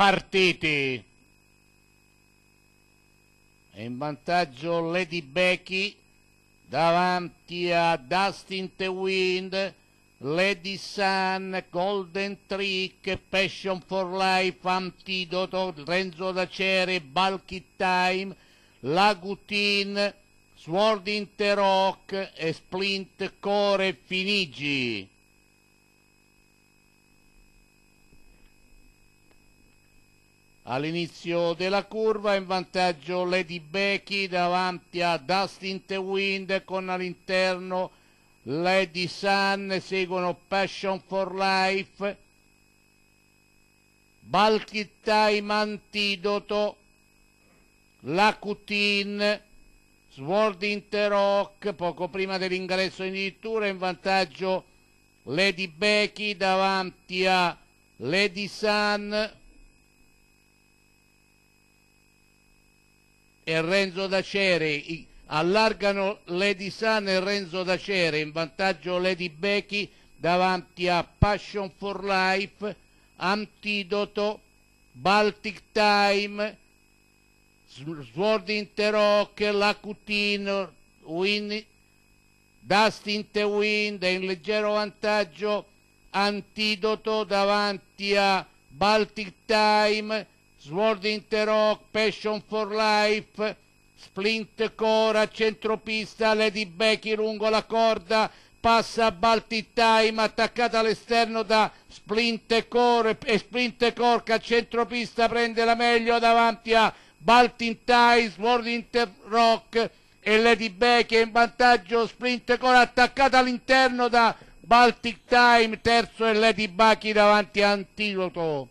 partiti. È in vantaggio Lady Becky davanti a Dustin The Wind, Lady Sun, Golden Trick, Passion for Life, Antidoto, Renzo Dacere, Balky Time, Lagutin, Sword in the Rock e Splint Core Finigi. All'inizio della curva in vantaggio Lady Becky davanti a Dustin The Wind con all'interno Lady Sun, seguono Passion for Life, Baltic Time Antidoto, Lacutin, Sword Interrock, poco prima dell'ingresso addirittura in vantaggio Lady Becky davanti a Lady Sun, e Renzo Dacere allargano Lady Sun e Renzo Dacere in vantaggio Lady Becky davanti a Passion for Life, Antidoto, Baltic Time, Sword Interrock, Lacutino, Win, Dust in the Wind, in leggero vantaggio Antidoto davanti a Baltic Time, Sword Interrock, Passion for Life, Splint Cora, centropista, Lady Becky lungo la corda, passa Baltic Time attaccata all'esterno da Splint Core e Splint Core che Corca centropista prende la meglio davanti a Baltic Time, Sword Interrock e Lady Becky in vantaggio Splint Core attaccata all'interno da Baltic Time, terzo e Lady Becky davanti a Antidoto.